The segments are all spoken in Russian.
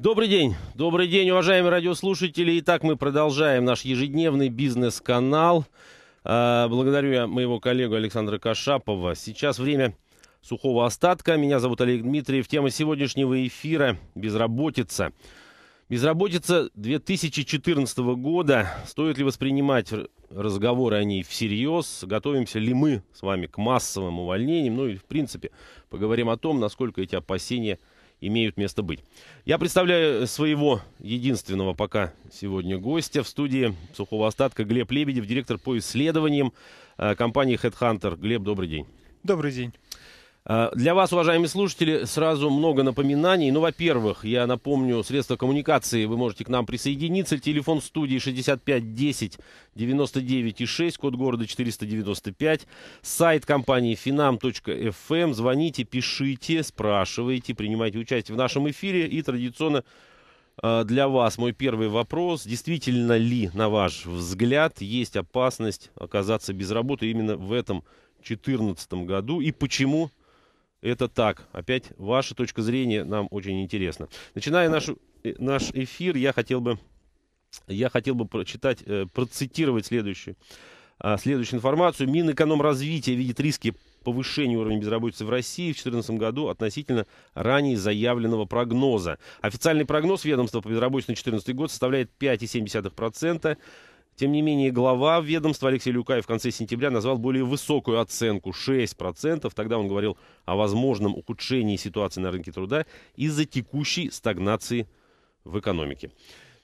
Добрый день, добрый день, уважаемые радиослушатели. Итак, мы продолжаем наш ежедневный бизнес-канал. А, благодарю я моего коллегу Александра Кашапова. Сейчас время сухого остатка. Меня зовут Олег Дмитриев. Тема сегодняшнего эфира – безработица. Безработица 2014 года. Стоит ли воспринимать разговоры о ней всерьез? Готовимся ли мы с вами к массовым увольнениям? Ну и, в принципе, поговорим о том, насколько эти опасения – имеют место быть. Я представляю своего единственного пока сегодня гостя в студии сухого остатка Глеб Лебедев, директор по исследованиям э, компании Headhunter. Глеб, добрый день. Добрый день. Э, для вас, уважаемые слушатели, сразу много напоминаний. Ну, во-первых, я напомню, средства коммуникации, вы можете к нам присоединиться. Телефон студии 65 10 99 и 6, код города 495. Сайт компании finam.fm. Эм. Звоните, пишите, спрашивайте, принимайте участие в нашем эфире. И традиционно э, для вас мой первый вопрос. Действительно ли, на ваш взгляд, есть опасность оказаться без работы именно в этом 2014 году? И почему это так. Опять ваша точка зрения нам очень интересна. Начиная нашу, э, наш эфир, я хотел бы, я хотел бы прочитать, э, процитировать следующую, а, следующую информацию. Минэкономразвития видит риски повышения уровня безработицы в России в 2014 году относительно ранее заявленного прогноза. Официальный прогноз ведомства по безработице на 2014 год составляет 5,7%. Тем не менее, глава ведомства Алексей Люкаев в конце сентября назвал более высокую оценку – 6%. Тогда он говорил о возможном ухудшении ситуации на рынке труда из-за текущей стагнации в экономике.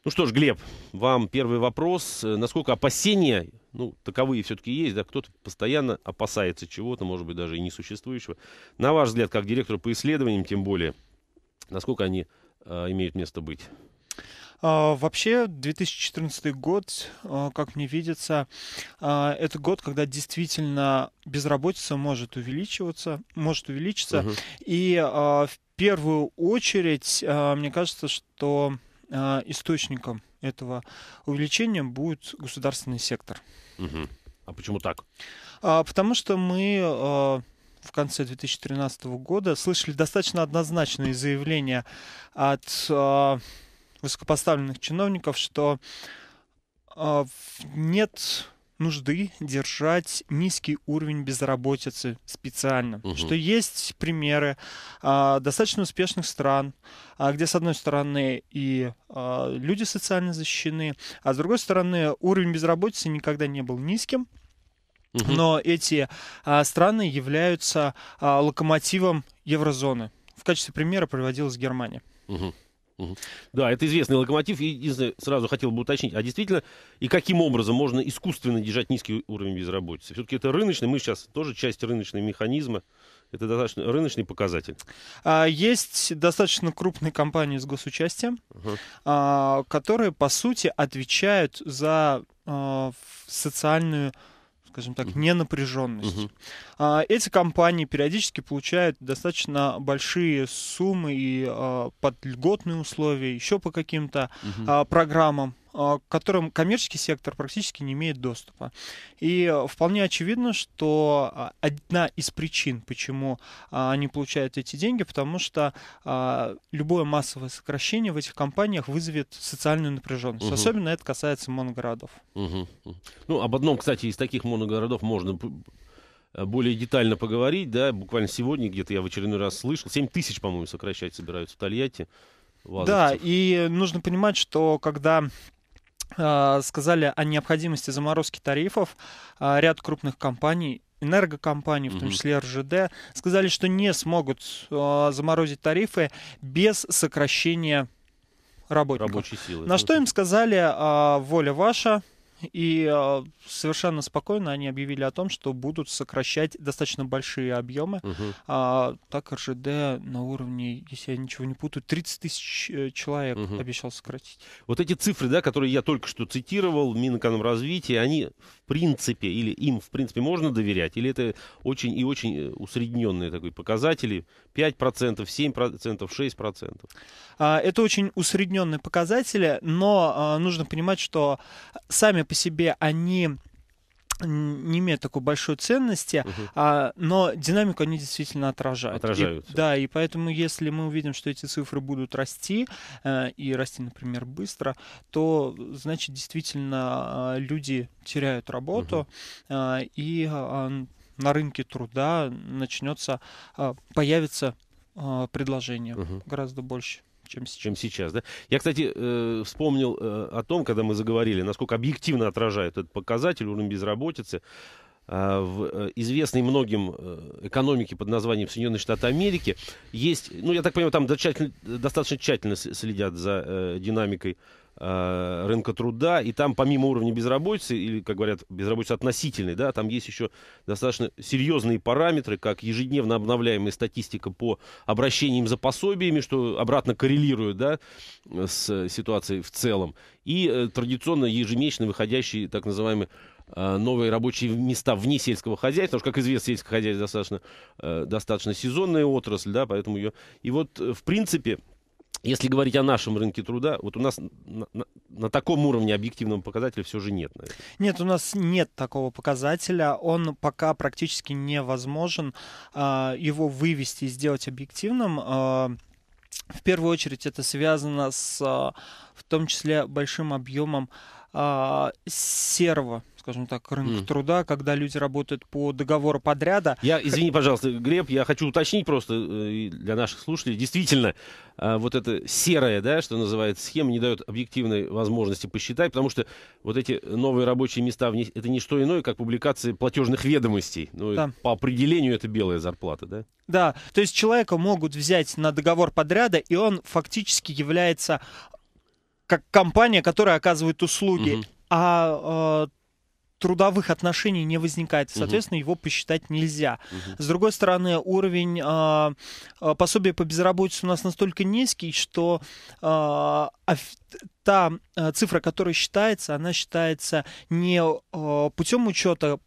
Ну что ж, Глеб, вам первый вопрос. Насколько опасения, ну, таковые все-таки есть, да, кто-то постоянно опасается чего-то, может быть, даже и несуществующего. На ваш взгляд, как директор по исследованиям, тем более, насколько они э, имеют место быть? А, вообще, 2014 год, а, как мне видится, а, это год, когда действительно безработица может увеличиваться, может увеличиться. Угу. И в первую очередь, мне кажется, что источником этого увеличения будет государственный сектор. Угу. А почему так? Потому что мы в конце 2013 года слышали достаточно однозначные заявления от высокопоставленных чиновников, что а, нет нужды держать низкий уровень безработицы специально. Угу. Что есть примеры а, достаточно успешных стран, а, где, с одной стороны, и а, люди социально защищены, а с другой стороны, уровень безработицы никогда не был низким. Угу. Но эти а, страны являются а, локомотивом еврозоны. В качестве примера приводилась Германия. Угу. Да, это известный локомотив. И сразу хотел бы уточнить, а действительно, и каким образом можно искусственно держать низкий уровень безработицы? Все-таки это рыночный, мы сейчас тоже часть рыночного механизма. Это достаточно рыночный показатель. А, есть достаточно крупные компании с госучастием, uh которые, по сути, отвечают за а, социальную скажем так, ненапряженность. Угу. А, эти компании периодически получают достаточно большие суммы и а, под льготные условия, еще по каким-то угу. а, программам. А, к которым коммерческий сектор практически не имеет доступа. И а, вполне очевидно, что а, одна из причин, почему они получают эти деньги, потому что любое массовое сокращение в этих компаниях вызовет социальную напряженность. Угу. Особенно это касается моногородов. Угу. Ну, об одном, кстати, из таких моногородов можно более детально поговорить, да, буквально сегодня где-то я в очередной раз слышал, 7 тысяч, по-моему, сокращать собираются в Тольятти. Вазовцев. Да, и нужно понимать, что когда а, сказали о необходимости заморозки тарифов. А, ряд крупных компаний энергокомпаний, в том числе РЖД, сказали, что не смогут э, заморозить тарифы без сокращения работников. Рабочей силы. На что им сказали э, воля ваша, и а, совершенно спокойно они объявили о том, что будут сокращать достаточно большие объемы. Угу. А, так РЖД на уровне, если я ничего не путаю, 30 тысяч э, человек угу. обещал сократить. Вот эти цифры, да, которые я только что цитировал, Минэкономразвитие, они в принципе, или им в принципе можно доверять, или это очень и очень э, усредненные такие показатели, 5%, 7%, 6%? А, это очень усредненные показатели, но а, нужно понимать, что сами по по себе они не имеют такой большой ценности, угу. а, но динамику они действительно отражают. Отражают. И, да, и поэтому, если мы увидим, что эти цифры будут расти э, и расти, например, быстро, то значит действительно э, люди теряют работу угу. э, и э, на рынке труда начнется э, появится э, предложение угу. гораздо больше чем сейчас. Чем сейчас да? Я, кстати, э, вспомнил э, о том, когда мы заговорили, насколько объективно отражает этот показатель уровень безработицы а, в э, известной многим э, экономике под названием Соединенные Штаты Америки есть, ну, я так понимаю, там э, достаточно тщательно следят за динамикой Э, рынка труда, и там помимо уровня безработицы, или, как говорят, безработицы относительной, да, там есть еще достаточно серьезные параметры, как ежедневно обновляемая статистика по обращениям за пособиями, что обратно коррелирует, да, с ситуацией в целом, и э, традиционно ежемесячно выходящие так называемые э, новые рабочие места вне сельского хозяйства, потому что, как известно, сельское хозяйство достаточно, достаточно сезонная отрасль, да, поэтому ее... И вот, в принципе, если говорить о нашем рынке труда, вот у нас на, на, на таком уровне объективного показателя все же нет. Наверное. Нет, у нас нет такого показателя. Он пока практически невозможен э, его вывести и сделать объективным. Э, в первую очередь это связано с, а, в том числе, большим объемом э, серого скажем так, рынка mm. труда, когда люди работают по договору подряда. Я, извини, пожалуйста, Греб, я хочу уточнить просто э, для наших слушателей. Действительно, э, вот эта серая, да, что называется, схема не дает объективной возможности посчитать, потому что вот эти новые рабочие места, это не что иное, как публикации платежных ведомостей. Ну, да. По определению это белая зарплата, да? Да, то есть человека могут взять на договор подряда, и он фактически является как компания, которая оказывает услуги. Угу. А э, трудовых отношений не возникает, соответственно, угу. его посчитать нельзя. Угу. С другой стороны, уровень э, пособия по безработице у нас настолько низкий, что э, та э, цифра, которая считается, она считается не э, путем учета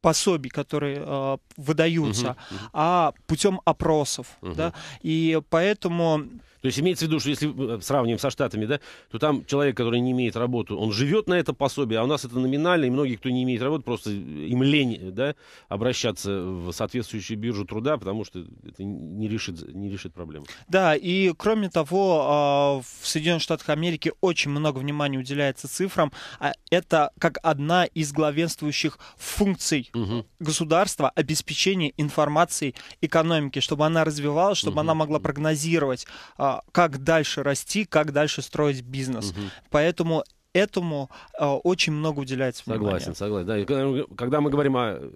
пособий, которые э, выдаются, угу, а путем опросов, угу. да, и поэтому то есть имеется в виду, что если э, сравним со Штатами, да, то там человек, который не имеет работу, он живет на это пособие, а у нас это номинально, и многие, кто не имеет работы, просто э, им лень да, обращаться в соответствующую биржу труда, потому что это не решит, не решит проблему. Да, и кроме того, а, в Соединенных Штатах Америки очень много внимания уделяется цифрам. А это как одна из главенствующих функций угу. государства – обеспечение информации экономики, чтобы она развивалась, чтобы угу. она могла прогнозировать а, как дальше расти, как дальше строить бизнес. Угу. Поэтому этому э, очень много уделяется внимания. Согласен, согласен. Да. когда, мы говорим о э,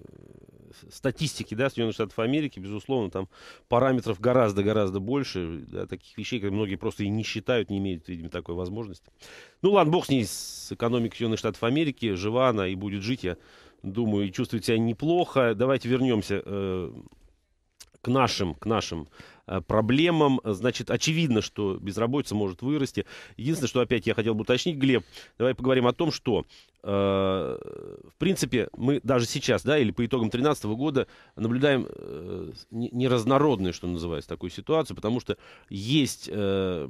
статистики, да, Соединенных Штатов Америки, безусловно, там параметров гораздо-гораздо больше, да, таких вещей, как многие просто и не считают, не имеют, видимо, такой возможности. Ну ладно, бог с ней, с экономикой Соединенных Штатов Америки, жива она и будет жить, я думаю, и чувствует себя неплохо. Давайте вернемся э, к нашим, к нашим Э, проблемам. Значит, очевидно, что безработица может вырасти. Единственное, что опять я хотел бы уточнить, Глеб, давай поговорим о том, что, э, в принципе, мы даже сейчас, да, или по итогам 2013 года наблюдаем э, неразнородную, что называется, такую ситуацию, потому что есть... Э,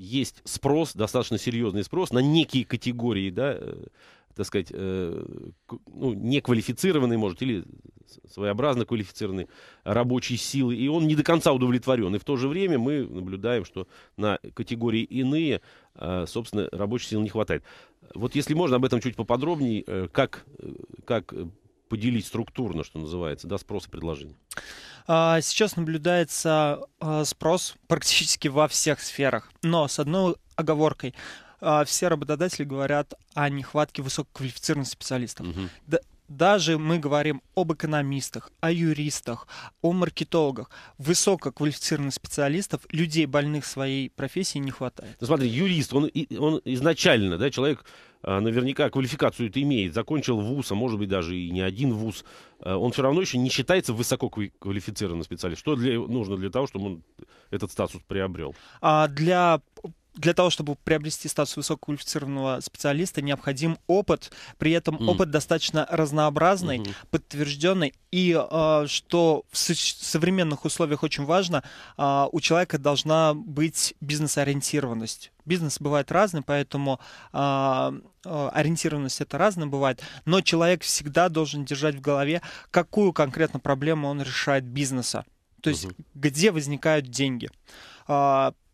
есть спрос, достаточно серьезный спрос на некие категории, да, э, так сказать, э, ну, неквалифицированные, может, или своеобразно квалифицированной рабочей силы, и он не до конца удовлетворен. И в то же время мы наблюдаем, что на категории иные, э, собственно, рабочей силы не хватает. Вот если можно об этом чуть поподробнее, э, как, э, как поделить структурно, что называется, да, спрос и предложение? А, сейчас наблюдается спрос практически во всех сферах, но с одной оговоркой а, все работодатели говорят о нехватке высококвалифицированных специалистов. Угу. Да, даже мы говорим об экономистах, о юристах, о маркетологах, высококвалифицированных специалистов, людей больных своей профессии не хватает. смотри, юрист, он, он изначально, да, человек а, наверняка квалификацию это имеет, закончил вуз, а может быть даже и не один вуз, а, он все равно еще не считается высококвалифицированным специалистом. Что для, нужно для того, чтобы он этот статус приобрел? А для для того, чтобы приобрести статус высококвалифицированного специалиста, необходим опыт, при этом mm. опыт достаточно разнообразный, mm-hmm. подтвержденный, и э, что в современных условиях очень важно, э, у человека должна быть бизнес-ориентированность. Бизнес бывает разный, поэтому э, ориентированность это разное бывает, но человек всегда должен держать в голове, какую конкретно проблему он решает бизнеса. То есть, угу. где возникают деньги.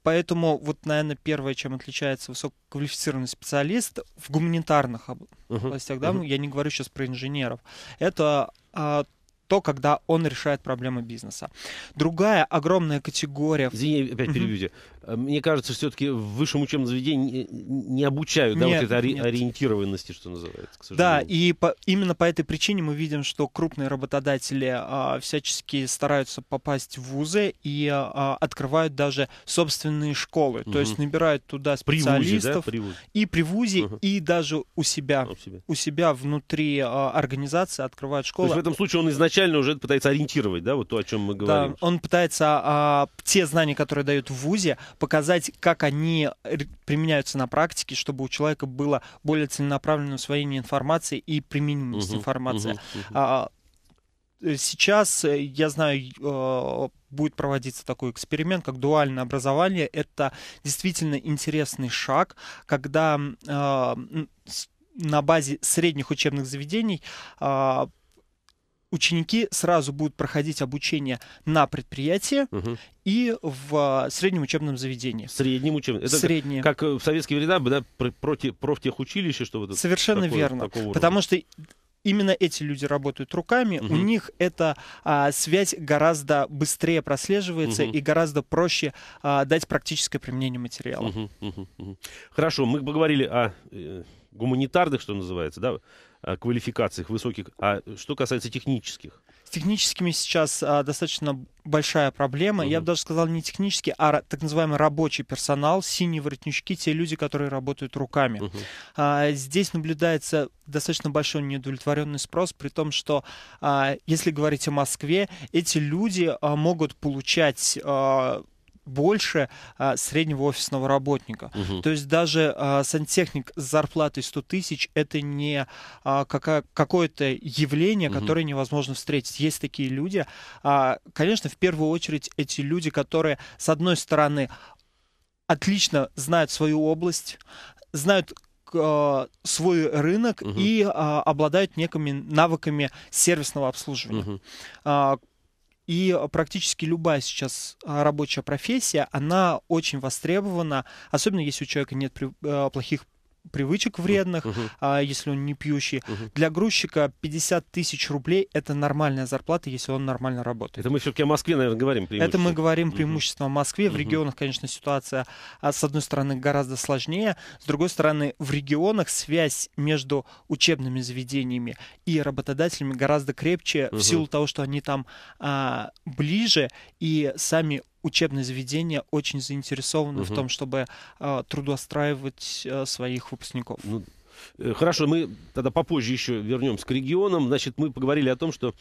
Поэтому вот, наверное, первое, чем отличается высококвалифицированный специалист в гуманитарных областях, uh-huh. да, uh-huh. я не говорю сейчас про инженеров, это а, то, когда он решает проблемы бизнеса. Другая огромная категория... Извини, опять перебью тебя. Э, мне кажется, все-таки в высшем учебном заведении не обучают, да, нет, вот этой ори- нет. ориентированности, что называется, к Да, и по, именно по этой причине мы видим, что крупные работодатели а, всячески стараются попасть в вузы и а, открывают даже собственные школы, угу. то есть набирают туда специалистов при вузе, да? при вузе. и при вузе, угу. и даже у себя, а, у себя, у себя внутри а, организации открывают школы. То есть в этом случае он изначально уже пытается ориентировать, да, вот то, о чем мы говорим. Да, он пытается а, те знания, которые дают в вузе, показать, как они применяются на практике, чтобы у человека было более целенаправленное усвоение информации и применимость угу, информации. Угу, угу. А, э, сейчас, э, я знаю, э, будет проводиться такой эксперимент, как дуальное образование. Это действительно интересный шаг, когда на базе средних учебных заведений а, ученики сразу будут проходить обучение на предприятии угу. и в а, среднем учебном заведении. среднем учебном. Это Среднее. Как, как э, в советские времена, да, против, профтехучилище, что вот Совершенно такое, верно. потому что именно эти люди работают руками, угу. у них эта а, связь гораздо быстрее прослеживается угу. и гораздо проще а, дать практическое применение материала. Угу, угу, угу. Хорошо, мы поговорили о э, гуманитарных, что называется, да, Э, квалификациях высоких. А что касается технических? С техническими сейчас а, достаточно большая проблема. mm Я бы даже сказал не технический, а так называемый рабочий персонал, синие воротнички, те люди, которые работают руками. mm А, здесь наблюдается достаточно большой неудовлетворенный спрос, при том, что а, если говорить о Москве, эти люди а, могут получать а, больше а, среднего офисного работника. Угу. То есть даже а, сантехник с зарплатой 100 тысяч это не а, какая, какое-то явление, угу. которое невозможно встретить. Есть такие люди. А, конечно, в первую очередь эти люди, которые, с одной стороны, отлично знают свою область, знают а, свой рынок угу. и э, обладают некими навыками сервисного обслуживания. Угу. И практически любая сейчас а, рабочая профессия, она очень востребована, особенно если у человека нет э, плохих привычек вредных, uh-huh. а, если он не пьющий. Uh-huh. Для грузчика 50 тысяч рублей это нормальная зарплата, если он нормально работает. Это мы все-таки о Москве, наверное, говорим Это мы говорим преимущественно uh-huh. о Москве. В uh-huh. регионах, конечно, ситуация, а, с одной стороны, гораздо сложнее. С другой стороны, в регионах связь между учебными заведениями и работодателями гораздо крепче uh-huh. в силу того, что они там а, ближе и сами Учебное заведение очень заинтересовано угу. в том, чтобы э, трудоустраивать э, своих выпускников. Ну, э, Хорошо, мы тогда попозже еще вернемся к регионам. Значит, мы поговорили о том, что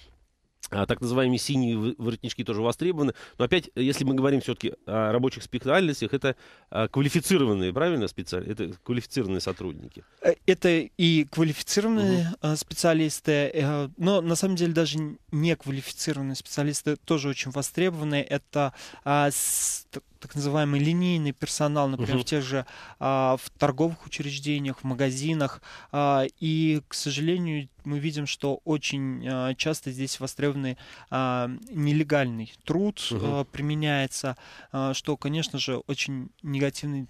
а, так называемые синие воротнички тоже востребованы. Но опять, э, если мы говорим все-таки о рабочих специальностях, это а, квалифицированные, правильно, специали... это квалифицированные сотрудники. Э, это и квалифицированные угу. специалисты, но на самом деле даже неквалифицированные специалисты тоже очень востребованы. Это а, так называемый линейный персонал, например, угу. в тех же а, в торговых учреждениях, в магазинах. А, и, к сожалению, мы видим, что очень а, часто здесь востребованный а, нелегальный труд угу. а, применяется, а, что, конечно же, очень негативный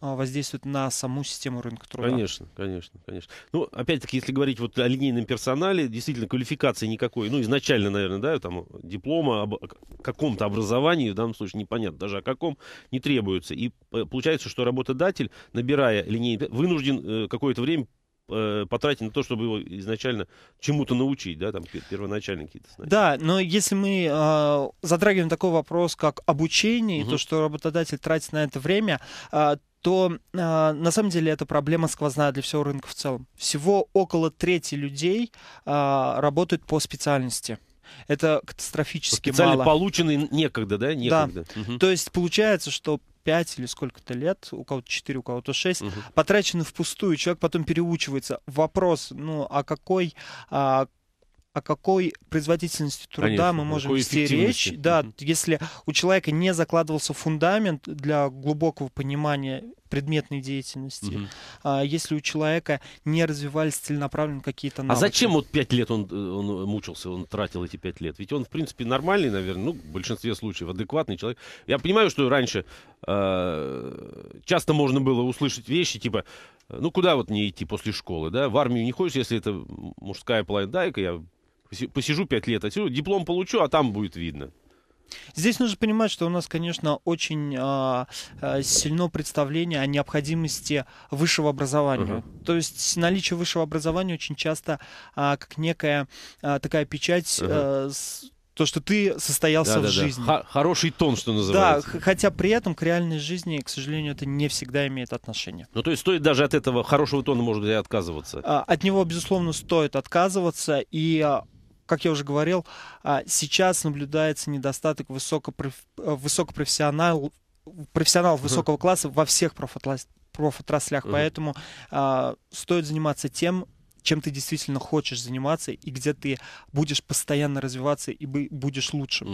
а, воздействует на саму систему рынка труда. Конечно, конечно, конечно. Ну, опять-таки, если говорить вот о линейном персонале, действительно, квалификации никакой, ну, изначально, наверное, да, там, диплома об каком-то образовании, в данном случае непонятно даже о каком, не требуется. И э, получается, что работодатель, набирая линейный, вынужден э, какое-то время э, потратить на то, чтобы его изначально чему-то научить, да, там первоначально какие-то Да, но если мы э, затрагиваем такой вопрос, как обучение, угу. и то, что работодатель тратит на это время, э, то э, на самом деле эта проблема сквозная для всего рынка в целом. Всего около трети людей э, работают по специальности. Это катастрофически Специально мало. полученный некогда, да? Некогда. Да. Угу. То есть получается, что 5 или сколько-то лет, у кого-то 4, у кого-то 6, угу. потрачены впустую. Человек потом переучивается. Вопрос, ну, а какой... А, о какой производительности труда Конечно, мы можем вести речь, да, если у человека не закладывался фундамент для глубокого понимания предметной деятельности, угу. а, если у человека не развивались целенаправленно какие-то а навыки. А зачем вот пять лет он, э, он э, мучился, он тратил эти пять лет? Ведь он, в принципе, нормальный, наверное, ну, в большинстве случаев адекватный человек. Я понимаю, что раньше э, часто можно было услышать вещи типа, ну, куда вот не идти после школы, да, в армию не ходишь, если это мужская половина, дай-ка я Посижу пять лет, а диплом получу, а там будет видно. Здесь нужно понимать, что у нас, конечно, очень э, сильно представление о необходимости высшего образования. Uh-huh. То есть наличие высшего образования очень часто э, как некая э, такая печать. Uh-huh. то, что ты состоялся да, в да, жизни. Да. Хороший тон, что называется. Да, хотя при этом к реальной жизни, к сожалению, это не всегда имеет отношение. Ну, то есть стоит даже от этого хорошего тона, может быть, и отказываться? От него, безусловно, стоит отказываться, и как я уже говорил, а, сейчас наблюдается недостаток высокопроф... Э, высокопрофессионал... профессионалов высокого класса во всех профотраслях, Uh-huh. поэтому а, стоит заниматься тем, чем ты действительно хочешь заниматься и где ты будешь постоянно развиваться и будешь лучше.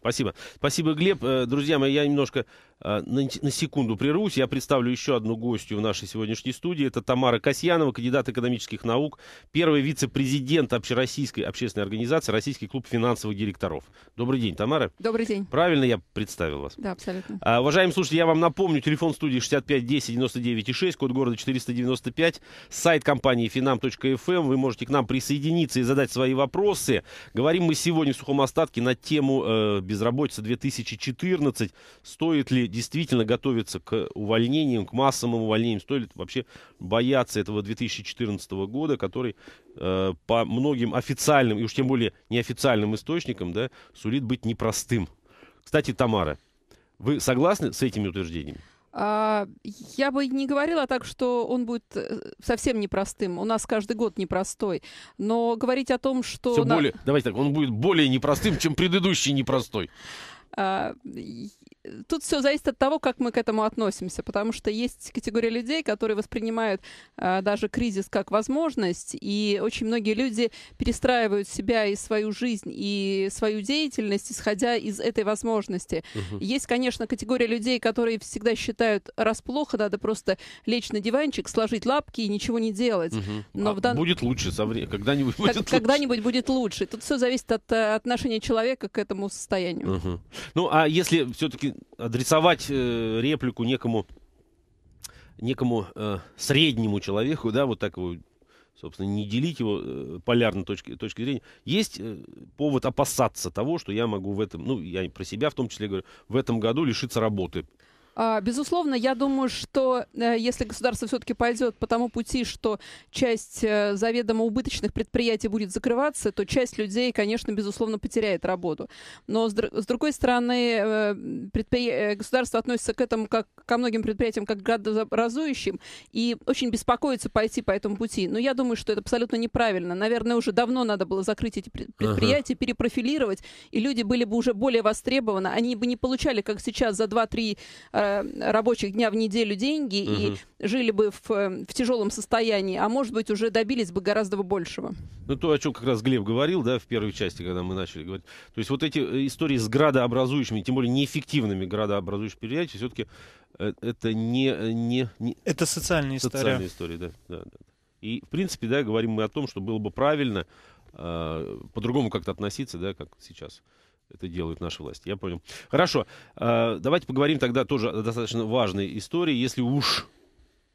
Спасибо. Спасибо, Глеб. Э, друзья мои, я немножко э, на секунду прервусь. Я представлю еще одну гостью в нашей сегодняшней студии. Это Тамара Касьянова, кандидат экономических наук, первый вице-президент общероссийской общественной организации «Российский клуб финансовых директоров». Добрый день, Тамара. Добрый день. Правильно я представил вас? Да, абсолютно. А, уважаемые слушатели, я вам напомню, телефон студии 65 10 99 6, код города 495, сайт компании finam.com ФМ, эм, Вы можете к нам присоединиться и задать свои вопросы. Говорим мы сегодня в сухом остатке на тему э, безработицы 2014. Стоит ли действительно готовиться к увольнениям, к массовым увольнениям? Стоит ли вообще бояться этого 2014 года, который э, по многим официальным и уж тем более неофициальным источникам да, сулит быть непростым? Кстати, Тамара, вы согласны с этими утверждениями? А, я бы не говорила так, что он будет э, совсем непростым. У нас каждый год непростой. Но говорить о том, что... Все на... более... Давайте так, он будет более непростым, чем предыдущий непростой. А, тут все зависит от того, как мы к этому относимся, потому что есть категория людей, которые воспринимают э, даже кризис как возможность, и очень многие люди перестраивают себя и свою жизнь, и свою деятельность, исходя из этой возможности. Угу. Есть, конечно, категория людей, которые всегда считают, раз плохо, надо просто лечь на диванчик, сложить лапки и ничего не делать. Угу. Но а в дан... Будет лучше со временем, когда-нибудь будет как, лучше. Когда-нибудь будет лучше. Тут все зависит от э, отношения человека к этому состоянию. Угу. Ну, а если все-таки адресовать э, реплику некому, некому э, среднему человеку, да, вот так его, собственно, не делить его э, полярной точки, точки зрения, есть э, повод опасаться того, что я могу в этом, ну, я про себя в том числе говорю, в этом году лишиться работы а, безусловно, я думаю, что э, если государство все-таки пойдет по тому пути, что часть э, заведомо убыточных предприятий будет закрываться, то часть людей, конечно, безусловно, потеряет работу. Но, с другой стороны, э, предпри... государство относится к этому, как ко многим предприятиям, как к градообразующим, и очень беспокоится пойти по этому пути. Но я думаю, что это абсолютно неправильно. Наверное, уже давно надо было закрыть эти предприятия, ага. перепрофилировать, и люди были бы уже более востребованы. Они бы не получали, как сейчас, за 2-3 Э, рабочих дня в неделю деньги угу. и жили бы в, э, в тяжелом состоянии, а может быть уже добились бы гораздо большего. Ну то, о чем как раз Глеб говорил, да, в первой части, когда мы начали говорить. То есть вот эти э, истории с градообразующими, тем более неэффективными градообразующими предприятиями, все-таки это не, не, не... Это социальная история. Социальная история, да, да, да. И, в принципе, да, говорим мы о том, что было бы правильно э, по-другому как-то относиться, да, как сейчас это делают наши власти. Я понял. Хорошо. А, давайте поговорим тогда тоже о достаточно важной истории. Если уж,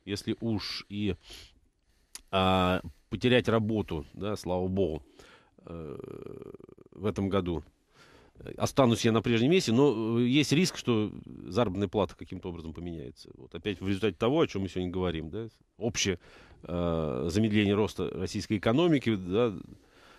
если уж и а, потерять работу, да, слава богу, э, в этом году. Останусь я на прежнем месте, но э, есть риск, что заработная плата каким-то образом поменяется. Вот опять в результате того, о чем мы сегодня говорим, да, общее э, замедление роста российской экономики, да,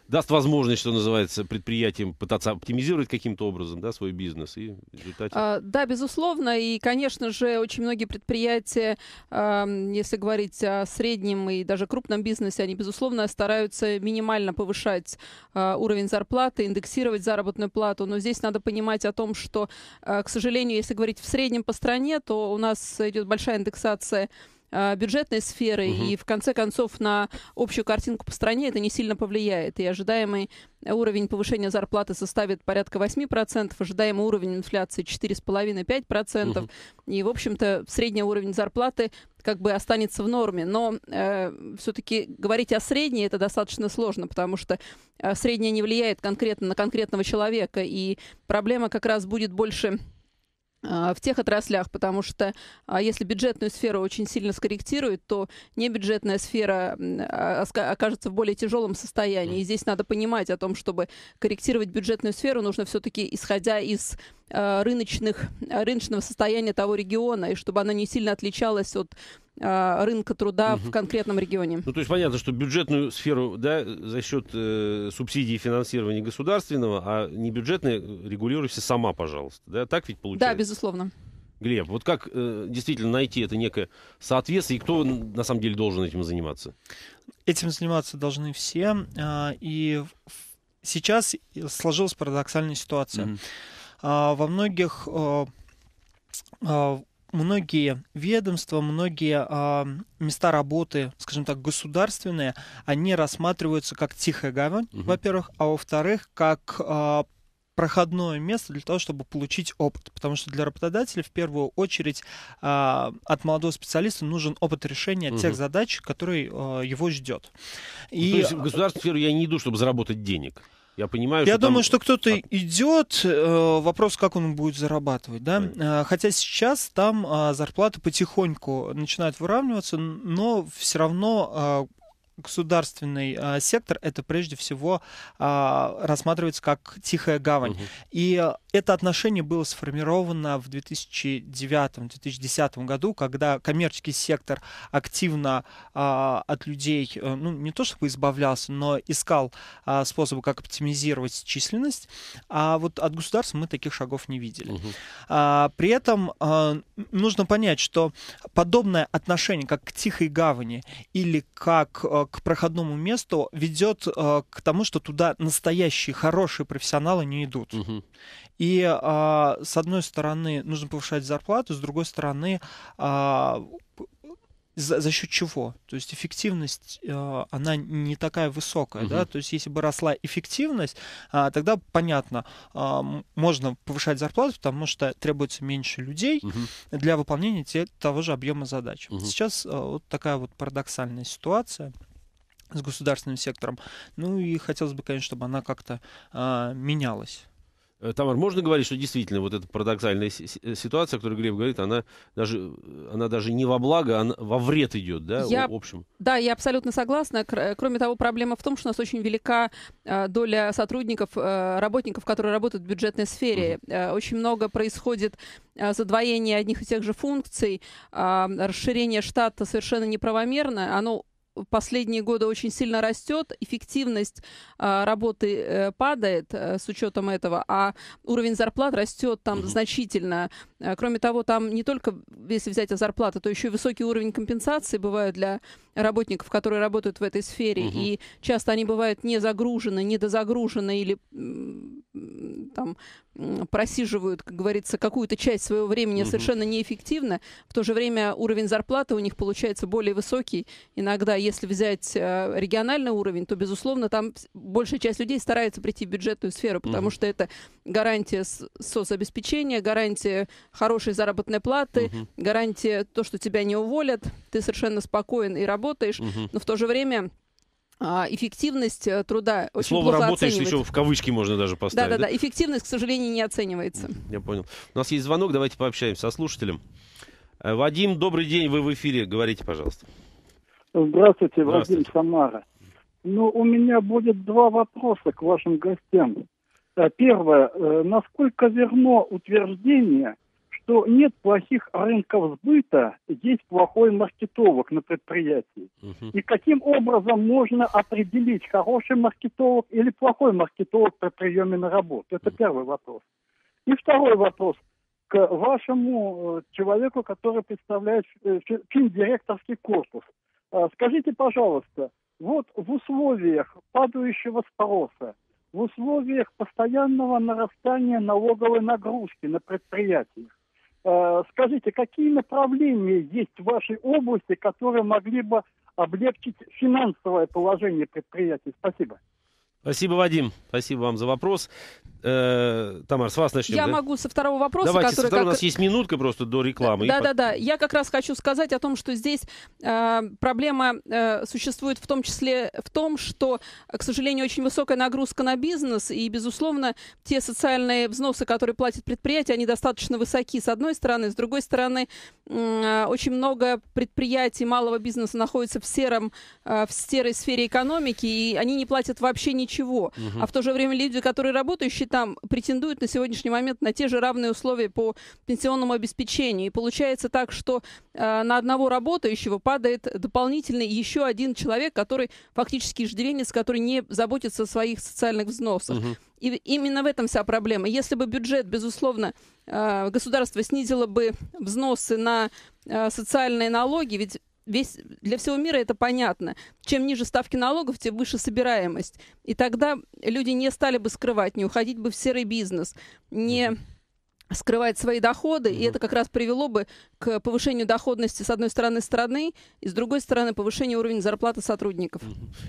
даст возможность, что называется, предприятиям пытаться оптимизировать каким-то образом да, свой бизнес. И в результате... а, да, безусловно. И, конечно же, очень многие предприятия, э, если говорить о среднем и даже крупном бизнесе, они, безусловно, стараются минимально повышать э, уровень зарплаты, индексировать заработную плату. Но здесь надо понимать о том, что, э, к сожалению, если говорить в среднем по стране, то у нас идет большая индексация Э, бюджетной сферы, угу. и в конце концов на общую картинку по стране это не сильно повлияет. И ожидаемый уровень повышения зарплаты составит порядка 8%, ожидаемый уровень инфляции 4,5-5%, угу. и, в общем-то, средний уровень зарплаты как бы останется в норме. Но э, все-таки говорить о средней это достаточно сложно, потому что э, средняя не влияет конкретно на конкретного человека, и проблема как раз будет больше а, в тех отраслях, потому что а, если бюджетную сферу очень сильно скорректируют, то небюджетная сфера а, окажется в более тяжелом состоянии. И здесь надо понимать о том, чтобы корректировать бюджетную сферу, нужно все-таки исходя из рыночных, рыночного состояния того региона, и чтобы она не сильно отличалась от Э, рынка труда угу. в конкретном регионе. Ну, то есть понятно, что бюджетную сферу да, за счет э, субсидий и финансирования государственного, а не бюджетная регулируйся сама, пожалуйста. Да? Так ведь получается? Да, безусловно. Глеб, вот как э, действительно найти это некое соответствие, и кто на самом деле должен этим заниматься? Этим заниматься должны все. Э, и сейчас сложилась парадоксальная ситуация. mm Э, во многих э, а, многие ведомства, многие э, места работы, скажем так, государственные, они рассматриваются как тихая гавань, угу. во-первых, а во-вторых, как э, проходное место для того, чтобы получить опыт. Потому что для работодателя в первую очередь э, от молодого специалиста нужен опыт решения угу. тех задач, которые э, его ждет. Ну, То есть в государственную сферу я не иду, чтобы заработать денег. Я понимаю, Я что думаю, там... что кто-то идет, э, вопрос, как он будет зарабатывать, да? да. Э, хотя сейчас там а, зарплаты потихоньку начинают выравниваться, но все равно а, государственный э, сектор, это прежде всего э, рассматривается как тихая гавань. Угу. И а, это отношение было сформировано в 2009-2010 году, когда коммерческий сектор активно э, от людей, э, ну не то чтобы избавлялся, но искал э, способы, как оптимизировать численность, а вот от государства мы таких шагов не видели. Угу. А, при этом э, нужно понять, что подобное отношение как к тихой гавани или как э, Э, к проходному месту ведет э, к тому, что туда настоящие хорошие профессионалы не идут. Угу. И а, с одной стороны нужно повышать зарплату, с другой стороны а, за, за счет чего? То есть эффективность, э, она не такая высокая, угу. да, то есть если бы росла эффективность, э, тогда понятно, э, можно повышать зарплату, потому что требуется меньше людей угу. для выполнения те, того же объема задач. Угу. Сейчас э, вот такая вот парадоксальная ситуация с государственным сектором. Ну и хотелось бы, конечно, чтобы она как-то а, менялась. Э, Тамар, можно говорить, что действительно вот эта парадоксальная ситуация, о которой Глеб говорит, она даже, она даже не во благо, она во вред идет, да, я, в общем? Да, я абсолютно согласна. Э, кроме того, проблема в том, что у нас очень велика а, доля сотрудников, э, работников, которые работают в бюджетной сфере. Uh -huh. Очень много происходит задвоения одних и тех же функций, а, расширение штата совершенно неправомерно, оно последние годы очень сильно растет, эффективность а, работы э, падает э, с учетом этого, а уровень зарплат растет там значительно. Э, кроме того, там не только, если взять зарплату, то еще и высокий уровень компенсации бывает для работников, которые работают в этой сфере. Угу. И часто они бывают не загружены, недозагружены или там просиживают, как говорится, какую-то часть своего времени угу. совершенно неэффективно. В то же время уровень зарплаты у них получается более высокий. Иногда, если взять э, региональный уровень, то, безусловно, там большая часть людей старается прийти в бюджетную сферу, потому угу. что это гарантия соцобеспечения, гарантия хорошей заработной платы, угу. гарантия то, что тебя не уволят, ты совершенно спокоен и работаешь, угу. но в то же время а, эффективность э, труда очень Слово плохо «работаешь» еще в кавычки можно даже поставить. Да-да-да, да? эффективность, к сожалению, не оценивается. Я понял. У нас есть звонок, давайте пообщаемся со слушателем. Э, Вадим, добрый день, вы в эфире, говорите, пожалуйста. Здравствуйте, Здравствуйте. Вадим Самара. Ну, у меня будет два вопроса к вашим гостям. Э, первое, насколько верно утверждение, что нет плохих рынков сбыта, есть плохой маркетолог на предприятии. Угу. И каким образом можно определить, хороший маркетолог или плохой маркетолог при приеме на работу? Это угу. первый вопрос. И второй вопрос к вашему э, человеку, который представляет э, финдиректорский корпус. Э, скажите, пожалуйста, вот в условиях падающего спроса, в условиях постоянного нарастания налоговой нагрузки на предприятиях, Э, скажите, какие направления есть в вашей области, которые могли бы облегчить финансовое положение предприятий? Спасибо. Спасибо, Вадим. Спасибо вам за вопрос. Э, Тамар, с вас начнем. Я да? могу со второго вопроса. Давайте, который со второго, как... у нас есть минутка просто до рекламы. Да-да-да. И... Я как раз хочу сказать о том, что здесь э, проблема э, существует в том числе в том, что, к сожалению, очень высокая нагрузка на бизнес, и, безусловно, те социальные взносы, которые платят предприятия, они достаточно высоки, с одной стороны. С другой стороны, э, очень много предприятий малого бизнеса находится в, сером, э, в серой сфере экономики, и они не платят вообще ничего. Угу. А в то же время люди, которые работают, считают, там претендуют на сегодняшний момент на те же равные условия по пенсионному обеспечению. И получается так, что э, на одного работающего падает дополнительный еще один человек, который фактически иждивенец, который не заботится о своих социальных взносах. Угу. И именно в этом вся проблема. Если бы бюджет, безусловно, э, государство снизило бы взносы на э, социальные налоги, ведь весь, для всего мира это понятно. Чем ниже ставки налогов, тем выше собираемость. И тогда люди не стали бы скрывать, не уходить бы в серый бизнес, не скрывать свои доходы, и это как раз привело бы к повышению доходности с одной стороны страны, и с другой стороны повышению уровня зарплаты сотрудников.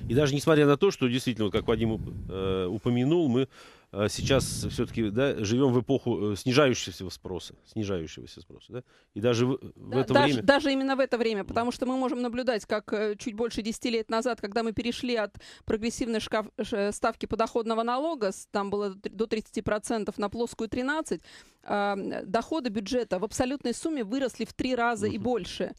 И даже несмотря на то, что действительно, вот как Вадим э, упомянул, мы Э, сейчас все-таки да, живем в эпоху э, снижающегося спроса, снижающегося спроса, да? И даже в, в да, это даже, время... Даже именно в это время, потому что мы можем наблюдать, как э, чуть больше 10 лет назад, когда мы перешли от прогрессивной шкаф... ставки подоходного налога, там было до 30% на плоскую 13%, а, доходы бюджета в абсолютной сумме выросли в три раза uh и больше.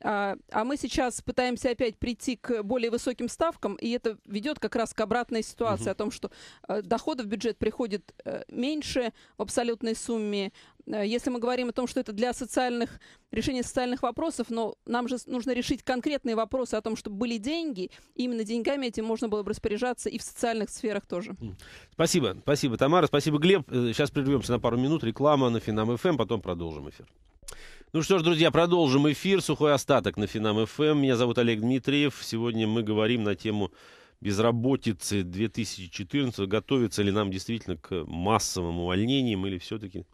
А, а мы сейчас пытаемся опять прийти к более высоким ставкам, и это ведет как раз к обратной ситуации угу. о том, что э, доходов в бюджет приходит э, меньше в абсолютной сумме. Э, если мы говорим о том, что это для социальных решения социальных вопросов, но нам же нужно решить конкретные вопросы о том, чтобы были деньги, и именно деньгами этим можно было бы распоряжаться и в социальных сферах тоже. Спасибо, спасибо, Тамара, спасибо, Глеб. Сейчас э, прервемся на пару минут, реклама на Финам ФМ, эм, потом продолжим эфир. Ну что ж, друзья, продолжим эфир. Сухой остаток на Финам ФМ. Эм. Меня зовут Олег Дмитриев. Сегодня мы говорим на тему безработицы 2014. Готовится ли нам действительно к массовым увольнениям или все-таки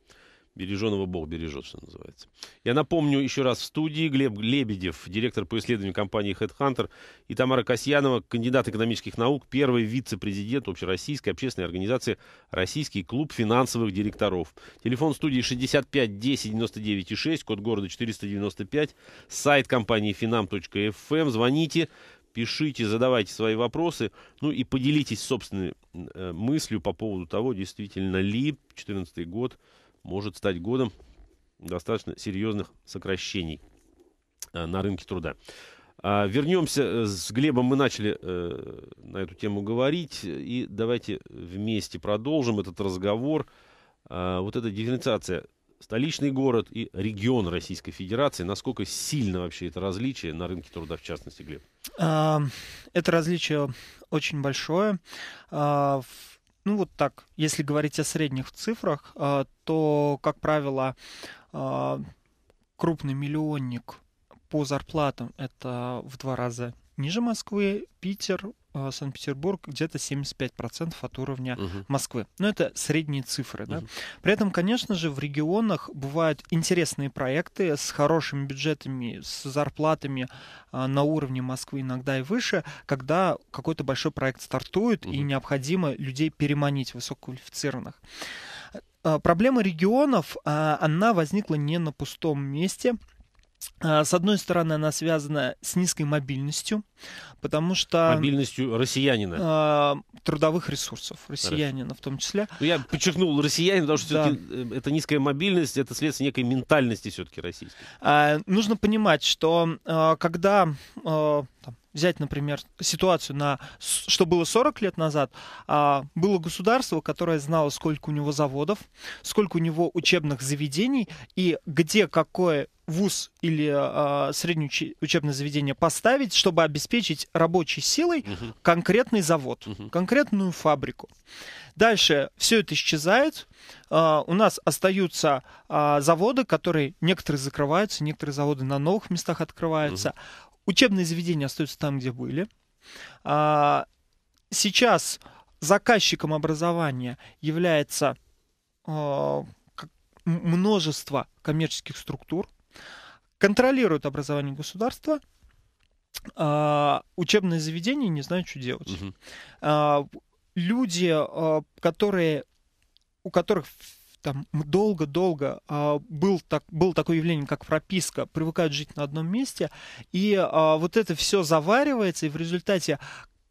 Береженого Бог бережет, что называется. Я напомню еще раз, в студии Глеб Лебедев, директор по исследованию компании HeadHunter, и Тамара Касьянова, кандидат экономических наук, первый вице-президент общероссийской общественной организации «Российский клуб финансовых директоров». Телефон студии 65 10 99 6, код города 495, сайт компании finam.fm. Эм. Звоните, пишите, задавайте свои вопросы, ну и поделитесь собственной э, мыслью по поводу того, действительно ли 2014 год – может стать годом достаточно серьезных сокращений э, на рынке труда. А, вернемся э, с Глебом, мы начали э, на эту тему говорить, и давайте вместе продолжим этот разговор. А, вот эта дифференциация столичный город и регион Российской Федерации. Насколько сильно вообще это различие на рынке труда, в частности, Глеб? Это различие очень большое. А, ну вот так, если говорить о средних цифрах, а, то, как правило, а, крупный миллионник по зарплатам это в два раза ниже Москвы, Питер а, Санкт-Петербург где-то 75% от уровня угу. Москвы. Но ну, это средние цифры. Угу. Да? При этом, конечно же, в регионах бывают интересные проекты с хорошими бюджетами, с зарплатами а, на уровне Москвы иногда и выше, когда какой-то большой проект стартует угу. и необходимо людей переманить высококвалифицированных а, проблема регионов, она возникла не на пустом месте. А, с одной стороны, она связана с низкой мобильностью, потому что... Мобильностью россиянина. А, трудовых ресурсов россиянина Хорошо. в том числе. Ну, я подчеркнул россиянин, потому что да. Э, это низкая мобильность, это следствие некой ментальности все-таки российской. А, нужно понимать, что когда там, взять, например, ситуацию, на, что было 40 лет назад, а, было государство, которое знало, сколько у него заводов, сколько у него учебных заведений и где какое вуз или а, среднее учебное заведение поставить, чтобы обеспечить рабочей силой конкретный завод, конкретную фабрику. Дальше все это исчезает. А, у нас остаются заводы, которые некоторые закрываются, некоторые заводы на новых местах открываются. Учебные заведения остаются там, где были. А, сейчас заказчиком образования является а, множество коммерческих структур, контролируют образование государства, а, учебные заведения не знают, что делать. Угу. люди, которые, у которых там долго-долго а, был так, было такое явление, как прописка, привыкают жить на одном месте, и а, вот это все заваривается, и в результате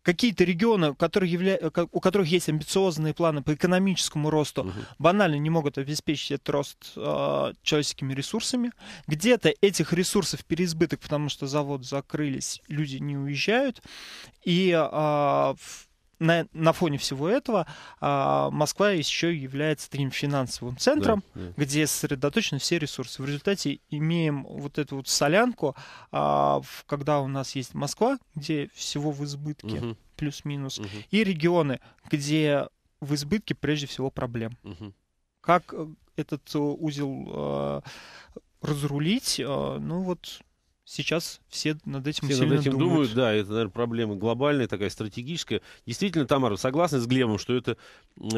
какие-то регионы, которые явля... Э, у которых есть амбициозные планы по экономическому росту, угу. банально не могут обеспечить этот рост э, человеческими ресурсами. Где-то этих ресурсов переизбыток, потому что завод закрылись, люди не уезжают. И э, на, на фоне всего этого а, Москва еще является таким финансовым центром, да, да. где сосредоточены все ресурсы. В результате имеем вот эту вот солянку, а, в, когда у нас есть Москва, где всего в избытке, угу. плюс-минус, угу. и регионы, где в избытке прежде всего проблем. Угу. Как э, этот э, узел а, разрулить, а, ну вот сейчас все над этим все сильно над этим думают. думают. Да, это, наверное, проблема глобальная, такая стратегическая. Действительно, Тамара, согласна с Глебом, что это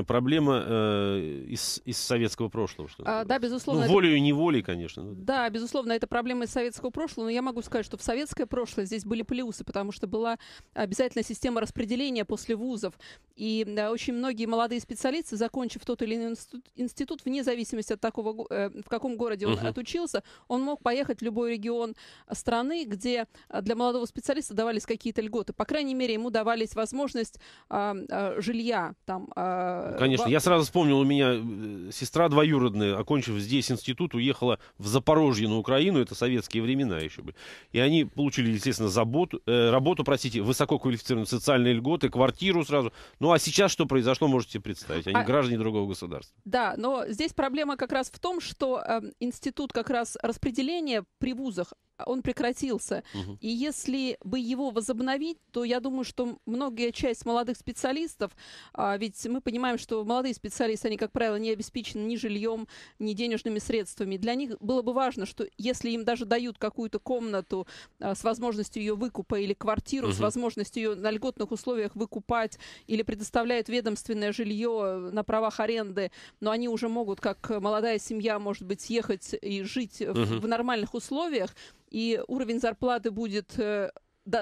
проблема э, из, из советского прошлого? Что а, да, безусловно. Ну, это... волею и неволей, конечно. Да, безусловно, это проблема из советского прошлого, но я могу сказать, что в советское прошлое здесь были плюсы, потому что была обязательная система распределения после вузов, и да, очень многие молодые специалисты, закончив тот или иной институт, вне зависимости от такого, э, в каком городе он угу. отучился, он мог поехать в любой регион страны, где а, для молодого специалиста давались какие-то льготы. По крайней мере, ему давались возможность а, а, жилья там. Ну, конечно, в... я сразу вспомнил, у меня э, сестра двоюродная, окончив здесь институт, уехала в Запорожье на Украину, это советские времена еще были. И они получили, естественно, заботу, э, работу, простите, высококвалифицированные социальные льготы, квартиру сразу. Ну а сейчас что произошло, можете представить. Они а... граждане другого государства. Да, но здесь проблема как раз в том, что э, институт как раз распределения при вузах он прекратился. Угу. И если бы его возобновить, то я думаю, что многие часть молодых специалистов, а, ведь мы понимаем, что молодые специалисты, они, как правило, не обеспечены ни жильем, ни денежными средствами. Для них было бы важно, что если им даже дают какую-то комнату а, с возможностью ее выкупа или квартиру, угу. с возможностью ее на льготных условиях выкупать, или предоставляют ведомственное жилье на правах аренды, но они уже могут, как молодая семья, может быть, ехать и жить угу. в, в нормальных условиях, и уровень зарплаты будет э,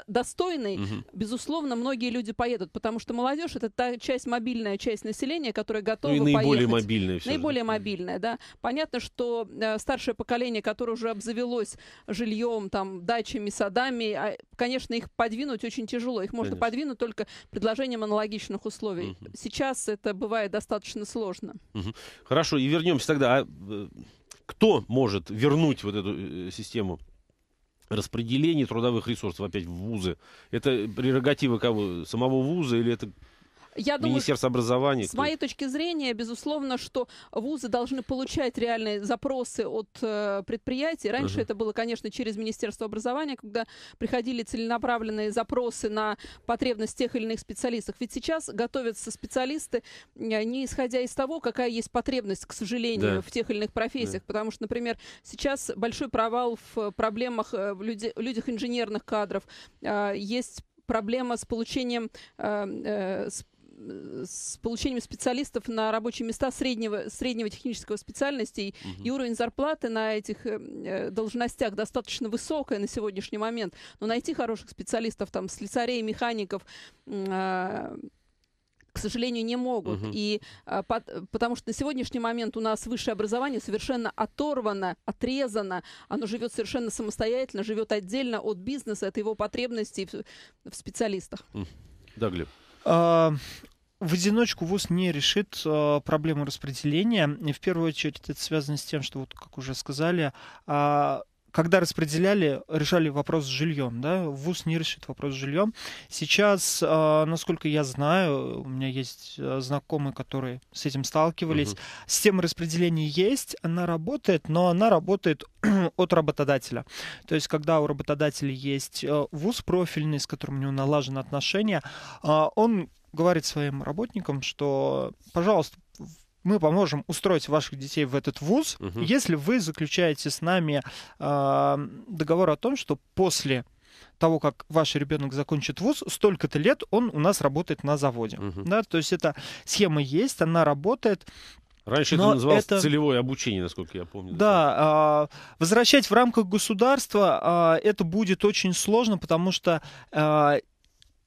достойный, угу. безусловно, многие люди поедут, потому что молодежь это та часть мобильная часть населения, которая готова ну и наиболее поехать. мобильная. наиболее же. мобильная, да. Понятно, что э, старшее поколение, которое уже обзавелось жильем, там дачами, садами, а, конечно, их подвинуть очень тяжело. Их можно конечно. подвинуть только предложением аналогичных условий. Угу. Сейчас это бывает достаточно сложно. Угу. Хорошо, и вернемся тогда. А, э, кто может вернуть вот эту систему? распределение трудовых ресурсов опять в вузы. Это прерогатива кого? Самого вуза или это я думаю, Министерство образования. С кто... моей точки зрения, безусловно, что вузы должны получать реальные запросы от э, предприятий. Раньше угу. это было, конечно, через Министерство образования, когда приходили целенаправленные запросы на потребность тех или иных специалистов. Ведь сейчас готовятся специалисты, э, не исходя из того, какая есть потребность, к сожалению, да. в тех или иных профессиях. Да. Потому что, например, сейчас большой провал в э, проблемах э, в люди, людях инженерных кадров. Есть проблема с получением, э, э, с Э, с получением специалистов на рабочие места среднего, среднего технического специальностей, угу. и уровень зарплаты на этих э, э, должностях достаточно высокая на сегодняшний момент. Но найти хороших специалистов, там, слесарей, механиков, э, к сожалению, не могут. Угу. И а, под, потому что на сегодняшний момент у нас высшее образование совершенно оторвано, отрезано, оно живет совершенно самостоятельно, живет отдельно от бизнеса, от его потребностей в, в специалистах. Да, Глеб. А, в одиночку ВУЗ не решит а, проблему распределения. И в первую очередь это связано с тем, что, вот, как уже сказали, а, когда распределяли, решали вопрос с жильем, да, ВУЗ не решит вопрос с жильем. Сейчас, э, насколько я знаю, у меня есть э, знакомые, которые с этим сталкивались, угу. система распределения есть, она работает, но она работает от работодателя. То есть, когда у работодателя есть э, ВУЗ профильный, с которым у него налажены отношения, он говорит своим работникам, что, пожалуйста, мы поможем устроить ваших детей в этот вуз, угу. если вы заключаете с нами э, договор о том, что после того, как ваш ребенок закончит вуз, столько-то лет он у нас работает на заводе. Угу. Да, то есть эта схема есть, она работает. Раньше Но это называлось это... целевое обучение, насколько я помню. Да, э, возвращать в рамках государства э, это будет очень сложно, потому что э,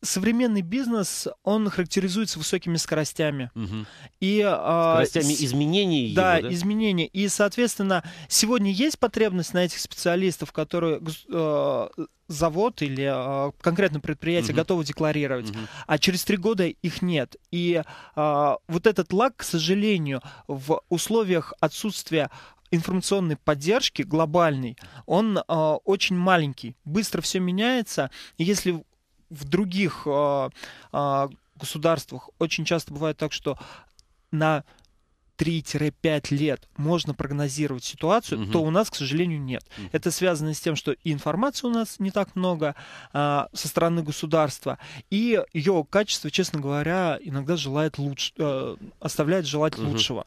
современный бизнес, он характеризуется высокими скоростями. Угу. И, а, скоростями э, изменений. Да, его, да, изменений. И, соответственно, сегодня есть потребность на этих специалистов, которые э, завод или э, конкретное предприятие угу. готовы декларировать, угу. а через три года их нет. И э, вот этот лаг, к сожалению, в условиях отсутствия информационной поддержки глобальной, он э, очень маленький. Быстро все меняется. И если в других а, а, государствах очень часто бывает так, что на 3-5 лет можно прогнозировать ситуацию, угу. то у нас, к сожалению, нет. Угу. Это связано с тем, что информации у нас не так много а, со стороны государства, и ее качество, честно говоря, иногда желает лучше, а, э, оставляет желать угу. лучшего.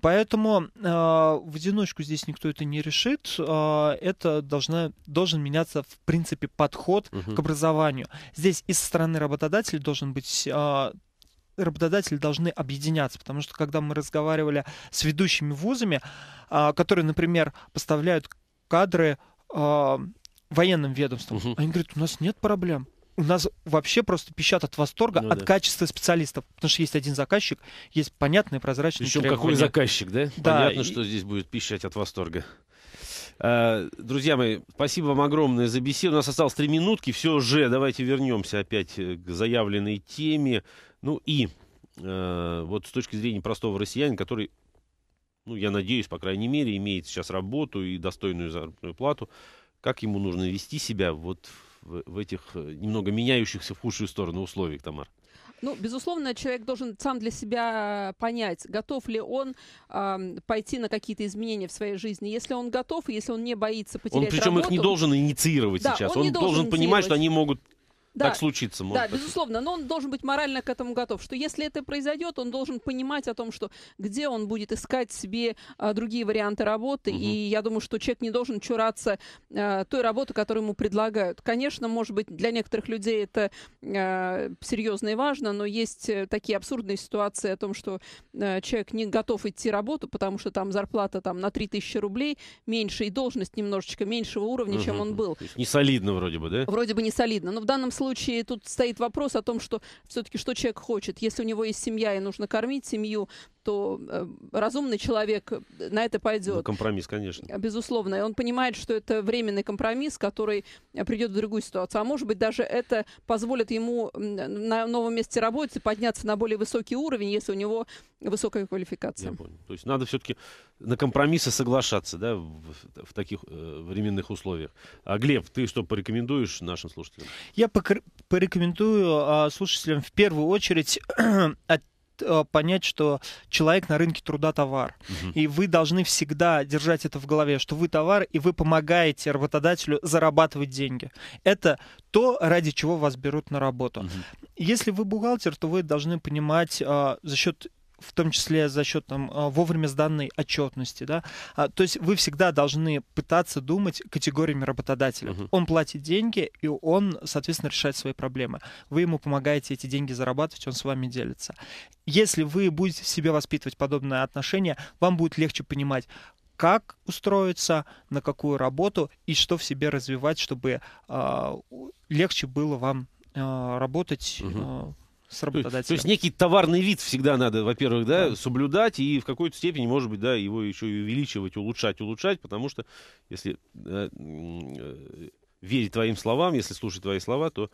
Поэтому а, в одиночку здесь никто это не решит. А, это должна, должен меняться, в принципе, подход угу. к образованию. Здесь и со стороны работодателя должен быть а, работодатели должны объединяться, потому что когда мы разговаривали с ведущими вузами, а, которые, например, поставляют кадры а, военным ведомствам, угу. они говорят, у нас нет проблем у нас вообще просто пищат от восторга ну, от да. качества специалистов. Потому что есть один заказчик, есть понятный прозрачный Причем требования. какой заказчик, да? да Понятно, и... что здесь будет пищать от восторга. А, друзья мои, спасибо вам огромное за беседу. У нас осталось три минутки. Все же давайте вернемся опять к заявленной теме. Ну и э, вот с точки зрения простого россиянина, который, ну, я надеюсь, по крайней мере, имеет сейчас работу и достойную заработную плату, как ему нужно вести себя вот в, в этих э, немного меняющихся в худшую сторону условиях, Тамар? Ну, безусловно, человек должен сам для себя понять, готов ли он э, пойти на какие-то изменения в своей жизни. Если он готов, если он не боится потерять он, причем работу... причем их не должен инициировать да, сейчас. Он, он должен, должен понимать, что они могут да, так случится. Может, да, так. безусловно, но он должен быть морально к этому готов, что если это произойдет, он должен понимать о том, что где он будет искать себе а, другие варианты работы, угу. и я думаю, что человек не должен чураться а, той работы, которую ему предлагают. Конечно, может быть, для некоторых людей это а, серьезно и важно, но есть э, такие абсурдные ситуации о том, что а, человек не готов идти работу, потому что там зарплата там на 3000 рублей меньше, и должность немножечко меньшего уровня, угу. чем он был. Не солидно вроде бы, да? Вроде бы не солидно, но в данном случае случае тут стоит вопрос о том, что все-таки что человек хочет. Если у него есть семья и нужно кормить семью, то э, разумный человек на это пойдет. Ну, компромисс, конечно. Безусловно. И он понимает, что это временный компромисс, который э, придет в другую ситуацию. А может быть, даже это позволит ему на новом месте работы подняться на более высокий уровень, если у него высокая квалификация. Я понял. То есть надо все-таки на компромиссы соглашаться, да, в, в таких э, временных условиях. А Глеб, ты что порекомендуешь нашим слушателям? Я порекомендую э, слушателям в первую очередь от Э, понять, что человек на рынке труда товар. Угу. И вы должны всегда держать это в голове, что вы товар, и вы помогаете работодателю зарабатывать деньги. Это то, ради чего вас берут на работу. Угу. Если вы бухгалтер, то вы должны понимать э, за счет в том числе за счет там, а, вовремя сданной отчетности. Да? А, то есть вы всегда должны пытаться думать категориями работодателя. Uh -huh. Он платит деньги, и он, соответственно, решает свои проблемы. Вы ему помогаете эти деньги зарабатывать, он с вами делится. Если вы будете в себе воспитывать подобное отношение, вам будет легче понимать, как устроиться, на какую работу и что в себе развивать, чтобы э, легче было вам э, работать. Uh -huh с работодателем. То есть некий товарный вид всегда надо, во-первых, да, да. соблюдать и в какой-то степени, может быть, да, его еще и увеличивать, улучшать, улучшать, потому что если э, э, верить твоим словам, если слушать твои слова, то э,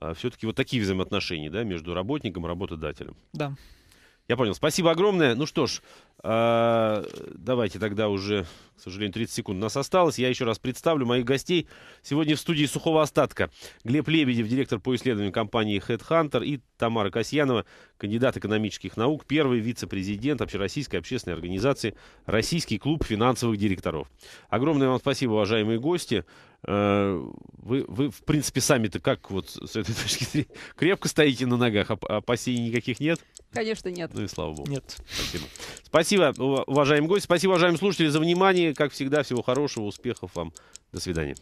а, все-таки вот такие взаимоотношения, да, между работником и работодателем. Да. Я понял. Спасибо огромное. Ну что ж, а, давайте тогда уже, к сожалению, 30 секунд у нас осталось. Я еще раз представлю моих гостей. Сегодня в студии «Сухого остатка» Глеб Лебедев, директор по исследованиям компании HeadHunter, и Тамара Касьянова, кандидат экономических наук, первый вице-президент общероссийской общественной организации «Российский клуб финансовых директоров». Огромное вам спасибо, уважаемые гости. А, вы, вы в принципе, сами-то как вот с этой точки зрения? Крепко стоите на ногах, опасений никаких нет? Конечно, нет. Ну и слава богу. Нет. Спасибо. Спасибо, уважаемый гость. Спасибо, уважаемые слушатели, за внимание. Как всегда, всего хорошего, успехов вам. До свидания.